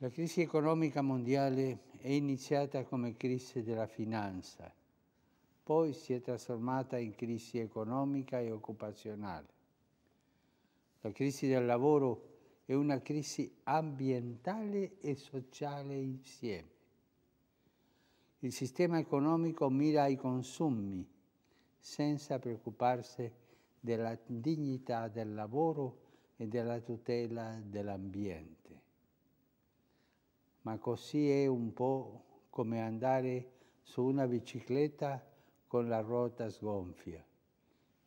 La crisi economica mondiale è iniziata come crisi della finanza, poi si è trasformata in crisi economica e occupazionale. La crisi del lavoro è una crisi ambientale e sociale insieme. Il sistema economico mira ai consumi senza preoccuparsi della dignità del lavoro e della tutela dell'ambiente ma così è un po' come andare su una bicicletta con la ruota sgonfia.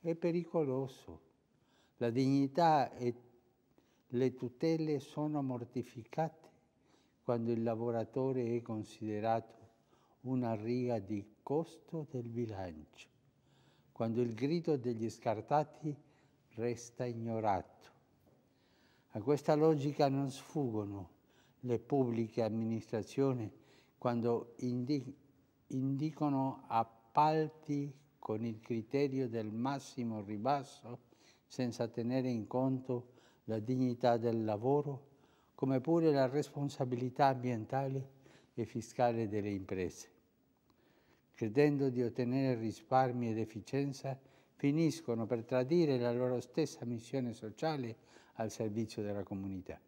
È pericoloso. La dignità e le tutele sono mortificate quando il lavoratore è considerato una riga di costo del bilancio, quando il grido degli scartati resta ignorato. A questa logica non sfuggono le pubbliche amministrazioni quando indi indicano appalti con il criterio del massimo ribasso senza tenere in conto la dignità del lavoro, come pure la responsabilità ambientale e fiscale delle imprese. Credendo di ottenere risparmi ed efficienza, finiscono per tradire la loro stessa missione sociale al servizio della comunità.